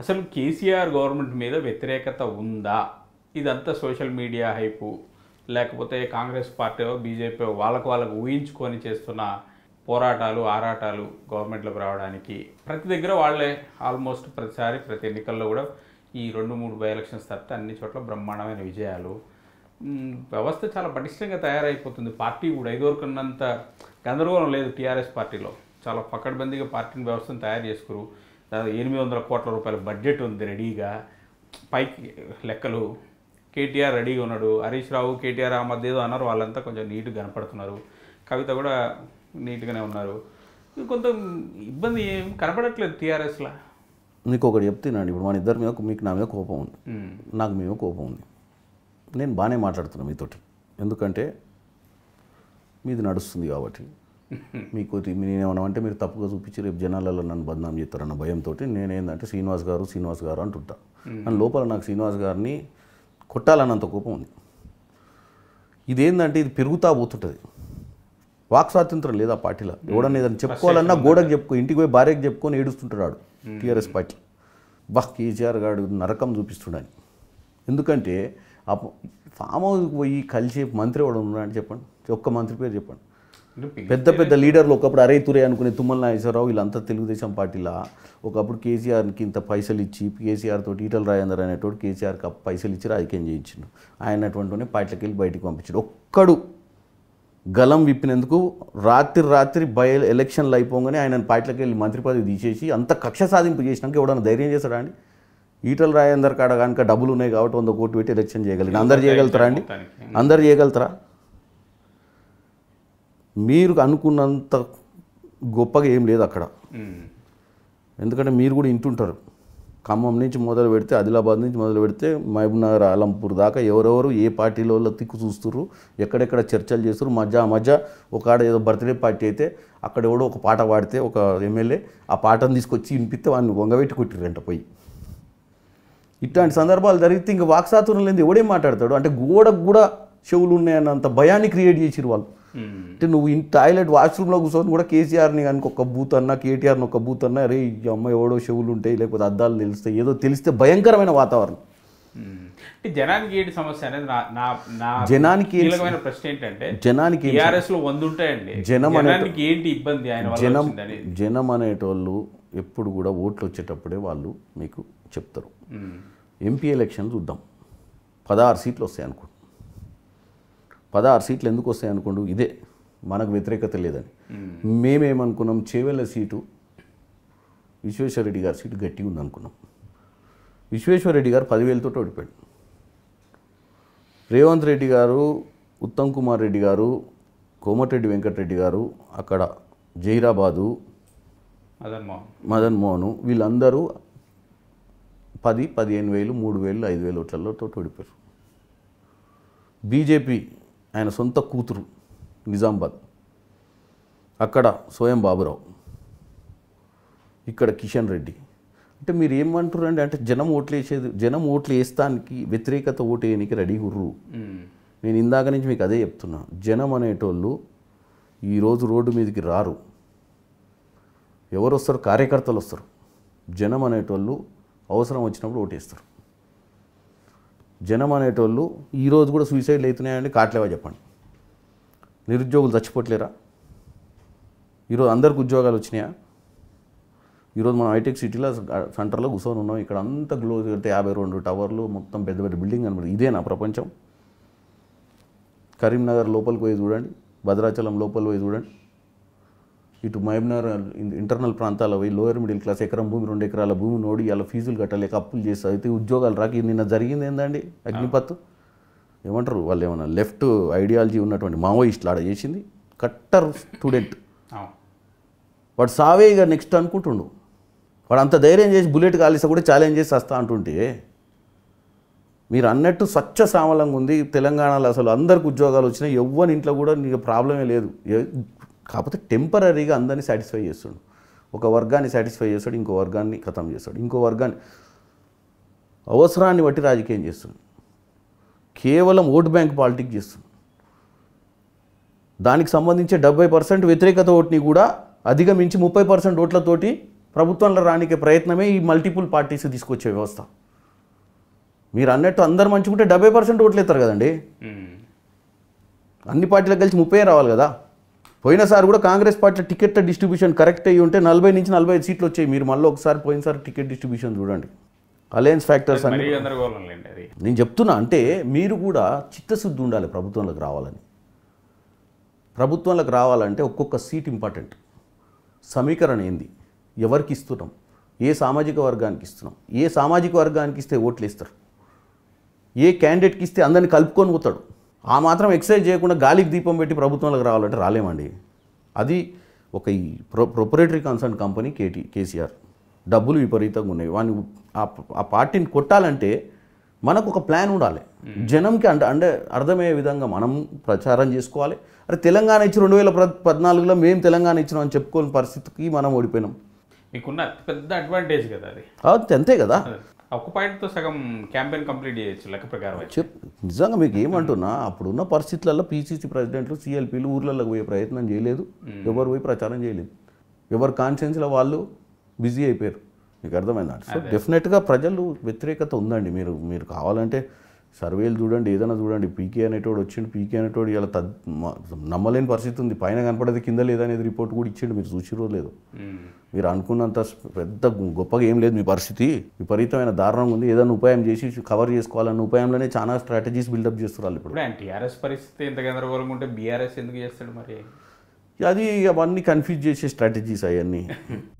అసలు కేసీఆర్ గవర్నమెంట్ మీద వ్యతిరేకత ఉందా ఇదంతా సోషల్ మీడియా హైపు లేకపోతే కాంగ్రెస్ పార్టీ బీజేపీ వాళ్ళకు వాళ్ళకు ఊహించుకొని చేస్తున్న పోరాటాలు ఆరాటాలు గవర్నమెంట్లోకి రావడానికి ప్రతి దగ్గర వాళ్ళే ఆల్మోస్ట్ ప్రతిసారి ప్రతి ఎన్నికల్లో కూడా ఈ రెండు మూడు బై ఎలక్షన్స్ తర్వాత అన్ని చోట్ల బ్రహ్మాండమైన విజయాలు వ్యవస్థ చాలా పటిష్టంగా తయారైపోతుంది పార్టీ కూడా ఇదివరకు ఉన్నంత గందరగోళం లేదు టీఆర్ఎస్ పార్టీలో చాలా పక్కడబందీగా పార్టీని వ్యవస్థను తయారు చేసుకురు ఎనిమిది వందల కోట్ల రూపాయల బడ్జెట్ ఉంది రెడీగా పైకి లెక్కలు కేటీఆర్ రెడీగా ఉన్నాడు హరీష్ రావు కేటీఆర్ ఆ మధ్య ఏదో అన్నారు వాళ్ళంతా కొంచెం నీట్గా కనపడుతున్నారు కవిత కూడా నీట్గానే ఉన్నారు కొంత ఇబ్బంది ఏం కనపడట్లేదు టీఆర్ఎస్లో మీకు ఒకటి చెప్తున్నాను ఇప్పుడు మన ఇద్దరి మీద మీకు నా మీద కోపం ఉంది నాకు మీద కోపం ఉంది నేను బాగానే మాట్లాడుతున్నాను మీతోటి ఎందుకంటే మీది నడుస్తుంది కాబట్టి మీకు నేనేమన్నా అంటే మీరు తప్పుగా చూపించి రేపు జనాలలో నన్ను బదనాం చేస్తారన్న భయంతో నేనేందంటే శ్రీనివాస్ గారు శ్రీనివాస్ గారు అంటుంటా నన్ను లోపల నాకు శ్రీనివాస్ గారిని కొట్టాలన్నంత కోపం ఉంది ఇదేంటంటే ఇది పెరుగుతా పోతుంటుంది వాక్ స్వాతంత్రం లేదా పార్టీలో ఎవడన్నా ఏదైనా చెప్పుకోవాలన్నా గోడకు చెప్పుకో ఇంటికి పోయి భార్యకు చెప్పుకొని ఏడుస్తుంటాడు టీఆర్ఎస్ పార్టీ బహ్ కేసీఆర్ గారు నరకం చూపిస్తున్నాడు ఎందుకంటే ఫామ్ హౌస్కి పోయి కలిసి మంత్రి ఎవడు ఉన్నాడని చెప్పండి ఒక్క మంత్రి పేరు చెప్పండి పెద్ద పెద్ద లీడర్లు ఒకప్పుడు అరే తురే అనుకునే తుమ్మల నాగేశ్వరరావు వీళ్ళంతా తెలుగుదేశం పార్టీలా ఒకప్పుడు కేసీఆర్కి ఇంత పైసలు ఇచ్చి కేసీఆర్ తోటి ఈటల రాజేందర్ అనేటోడు కేసీఆర్కి పైసలు ఇచ్చి రాజకీయం చేయించిండు ఆయన అటువంటినే పార్టీలకు వెళ్ళి బయటికి పంపించాడు ఒక్కడు గలం విప్పినందుకు రాత్రి రాత్రి బయ ఎలక్షన్లు అయిపోగానే ఆయన పార్టీలకు వెళ్ళి మంత్రి పదవి తీసేసి అంత కక్ష సాధింపు చేసినాక ఎవడన్నా ధైర్యం చేస్తాడా అండి ఈటల రాజేందర్ కాడ కనుక డబ్బులు ఉన్నాయి కాబట్టి వంద కోట్లు పెట్టి ఎలక్షన్ చేయగలిగిన అందరు చేయగలుగుతారా అండి అందరు చేయగలుగుతారా మీరు అనుకున్నంత గొప్పగా ఏం లేదు అక్కడ ఎందుకంటే మీరు కూడా ఇంటుంటారు ఖమ్మం నుంచి మొదలు పెడితే ఆదిలాబాద్ నుంచి మొదలు పెడితే మహబూబ్నగర్ ఆలంపూర్ దాకా ఎవరెవరు ఏ పార్టీలో తిక్కు చూస్తున్నారు ఎక్కడెక్కడ చర్చలు చేస్తారు మధ్య మధ్య ఒక ఆడ ఏదో బర్త్డే పార్టీ అయితే అక్కడ ఎవడో ఒక పాట పాడితే ఒక ఎమ్మెల్యే ఆ పాటను తీసుకొచ్చి వినిపిస్తే వాడిని వంగబెట్టి కొట్టిరంట పోయి ఇట్లాంటి సందర్భాలు జరిగితే ఇంకా వాక్సాతురం లేదు ఎవడేం మాట్లాడతాడు అంటే గోడకు కూడా చెవులు ఉన్నాయన్నంత భయాన్ని క్రియేట్ చేసిరు వాళ్ళు అంటే నువ్వు ఇన్ టాయిలెట్ వాష్రూమ్లో కూర్చొని కూడా కేసీఆర్ని కనుక ఒక బూత్ అన్నా కేటీఆర్ని ఒక బూత్ అన్నా ఈ అమ్మాయి ఎవడో చెవులు ఉంటాయి లేకపోతే అద్దాలు తెలిస్తే ఏదో తెలిస్తే భయంకరమైన వాతావరణం అంటే జనానికి ఏంటి సమస్య అనేది నా నా జనానికి కీలకమైన ప్రశ్న ఏంటంటే జనానికి లో వంద ఉంటాయండి జనం జనానికి ఏంటి ఇబ్బంది ఆయన జనం జనం అనేటోళ్ళు ఎప్పుడు కూడా ఓట్లు వచ్చేటప్పుడే వాళ్ళు మీకు చెప్తారు ఎంపీ ఎలక్షన్ చూద్దాం పదహారు సీట్లు వస్తాయి అనుకుంటున్నాను పదహారు సీట్లు ఎందుకు వస్తాయి అనుకోండు ఇదే మనకు వ్యతిరేకత లేదని మేమేమనుకున్నాం చేవెళ్ళ సీటు విశ్వేశ్వరరెడ్డి గారి సీటు గట్టిగా ఉందనుకున్నాం విశ్వేశ్వరరెడ్డి గారు పదివేలతో ఓడిపోయాడు రేవంత్ రెడ్డి గారు ఉత్తమ్ కుమార్ రెడ్డి గారు కోమటిరెడ్డి వెంకటరెడ్డి గారు అక్కడ జహీరాబాదు మదన్ మోహన్ వీళ్ళందరూ పది పదిహేను వేలు మూడు వేలు ఐదు వేలు ఓట్లలో ఓడిపోయారు బీజేపీ ఆయన సొంత కూతురు నిజామాబాద్ అక్కడ స్వయం బాబురావు ఇక్కడ కిషన్ రెడ్డి అంటే మీరు ఏమంటారండి అంటే జనం ఓట్లు వేసేది జనం ఓట్లు వేస్తానికి వ్యతిరేకత ఓటు వేయడానికి రెడీ గుర్రు నేను ఇందాక నుంచి మీకు అదే చెప్తున్నా జనం అనేటోళ్ళు ఈరోజు రోడ్డు మీదకి రారు ఎవరు వస్తారు కార్యకర్తలు వస్తారు జనం అనేటోళ్ళు అవసరం వచ్చినప్పుడు ఓటేస్తారు జనం అనేటోళ్ళు ఈరోజు కూడా సూసైడ్లు అవుతున్నాయని కాట్లేవా చెప్పండి నిరుద్యోగులు చచ్చిపోట్లేరా ఈరోజు అందరికి ఉద్యోగాలు వచ్చినాయా ఈరోజు మనం హైటెక్ సిటీలో సెంటర్లో కూర్చొని ఉన్నాం ఇక్కడ అంత గ్లోజ్ అయితే యాభై రెండు టవర్లు మొత్తం పెద్ద పెద్ద బిల్డింగ్ అనమాట ఇదేనా ప్రపంచం కరీంనగర్ లోపలికి పోయి చూడండి భద్రాచలం లోపలికి పోయి చూడండి ఇటు మహబ్నగర్ ఇంటర్నల్ ప్రాంతాల పోయి లోయర్ మిడిల్ క్లాస్ ఎకరం భూమి రెండు ఎకరాల భూమి నోడి ఇలా ఫీజులు కట్టలేక అప్పులు చేసి అయితే ఉద్యోగాలు రాక నిన్న జరిగింది ఏందండి అగ్నిపత్ ఏమంటారు వాళ్ళు ఏమన్నా లెఫ్ట్ ఐడియాలజీ ఉన్నటువంటి మావోయిస్టులు ఆడ చేసింది కట్టర్ స్టూడెంట్ వాడు సావే ఇక నెక్స్ట్ అనుకుంటుండు వాడు అంత ధైర్యం చేసి బుల్లెట్ కాలిస్తే కూడా ఛాలెంజ్ చేసి వస్తా అంటుంటే మీరు అన్నట్టు స్వచ్ఛ సామలంగా ఉంది తెలంగాణలో అసలు అందరికి ఉద్యోగాలు వచ్చినా ఎవ్వని ఇంట్లో కూడా నీకు ప్రాబ్లమే లేదు కాకపోతే టెంపరీగా అందరినీ సాటిస్ఫై చేస్తాడు ఒక వర్గాన్ని సాటిస్ఫై చేస్తాడు ఇంకో వర్గాన్ని ఖతం చేస్తాడు ఇంకో వర్గాన్ని అవసరాన్ని బట్టి రాజకీయం చేస్తుంది కేవలం ఓటు బ్యాంక్ పాలిటిక్స్ చేస్తుంది దానికి సంబంధించి డెబ్బై పర్సెంట్ వ్యతిరేకత ఓట్ని కూడా అధిగమించి ముప్పై పర్సెంట్ ఓట్లతోటి ప్రభుత్వంలో రానికే ప్రయత్నమే ఈ మల్టిపుల్ పార్టీస్ తీసుకొచ్చే వ్యవస్థ మీరు అన్నట్టు అందరు మంచుకుంటే డెబ్బై పర్సెంట్ ఓట్లు ఇస్తారు కదండి అన్ని పార్టీలకు కలిసి ముప్పై రావాలి కదా పోయినసారి కూడా Congress party ticket distribution correct అయ్యి ఉంటే నలభై నుంచి నలభై ఐదు సీట్లు వచ్చాయి మీరు మళ్ళీ ఒకసారి పోయినసారి టికెట్ డిస్ట్రిబ్యూషన్ చూడండి అలయన్స్ ఫ్యాక్టర్స్ అని నేను చెప్తున్నా అంటే మీరు కూడా చిత్తశుద్ధి ఉండాలి ప్రభుత్వంలోకి రావాలని ప్రభుత్వంలోకి రావాలంటే ఒక్కొక్క సీట్ ఇంపార్టెంట్ సమీకరణ ఏంది ఎవరికి ఇస్తున్నాం ఏ సామాజిక వర్గానికి ఇస్తున్నాం ఏ సామాజిక వర్గానికి ఇస్తే ఓట్లు ఇస్తారు ఏ క్యాండిడేట్కి ఇస్తే అందరిని కలుపుకొని పోతాడు ఆ మాత్రం ఎక్సైజ్ చేయకుండా గాలికి దీపం పెట్టి ప్రభుత్వంలోకి రావాలంటే రాలేమండి అది ఒక ఈ ప్రొ ప్రొపరేటరీ కన్సర్న్ కంపెనీ కేటీ కేసీఆర్ డబ్బులు విపరీతంగా ఉన్నాయి వాని ఆ పార్టీని కొట్టాలంటే మనకు ఒక ప్లాన్ ఉండాలి జనంకి అంటే అంటే అర్థమయ్యే విధంగా మనం ప్రచారం చేసుకోవాలి అరే తెలంగాణ ఇచ్చి రెండు వేల పద్నాలుగులో మేము తెలంగాణ ఇచ్చినాం అని చెప్పుకోని పరిస్థితికి మనం ఓడిపోయినాం మీకున్న పెద్ద అడ్వాంటేజ్ కదా అది అంతే కదా ఒక పాయింట్తో సగం క్యాంపెయిన్ కంప్లీట్ చేయొచ్చు లెక్క ప్రకారం చెప్ నిజంగా మీకు ఏమంటున్నా అప్పుడున్న పరిస్థితులలో పీసీసీ ప్రెసిడెంట్లు సిఎల్పీలు ఊర్లలో పోయే ప్రయత్నం చేయలేదు ఎవరు పోయి ప్రచారం చేయలేదు ఎవరు కాన్షియన్స్లో వాళ్ళు బిజీ అయిపోయారు మీకు అర్థమైందా సో డెఫినెట్గా ప్రజలు వ్యతిరేకత ఉందండి మీరు మీరు కావాలంటే సర్వేలు చూడండి ఏదైనా చూడండి పీకే అనేటోడు వచ్చిండు పీకే అనేటోడు ఇలా తద్ నమ్మలేని పరిస్థితి ఉంది పైన కనపడేది కింద లేదనేది రిపోర్ట్ కూడా ఇచ్చిండు మీరు చూసిరో లేదు మీరు అనుకున్నంత పెద్ద గొప్పగా ఏం లేదు మీ పరిస్థితి విపరీతమైన దారుణంగా ఉంది ఏదైనా ఉపాయం చేసి కవర్ చేసుకోవాలన్న ఉపాయంలోనే చాలా స్ట్రాటజీస్ బిల్డప్ చేస్తున్నారు ఇప్పుడు టీఆర్ఎస్ పరిస్థితి ఎంత గందరగోళంగా ఉంటే బీఆర్ఎస్ ఎందుకు చేస్తాడు మరి అది అవన్నీ కన్ఫ్యూజ్ చేసే స్ట్రాటజీస్ అవన్నీ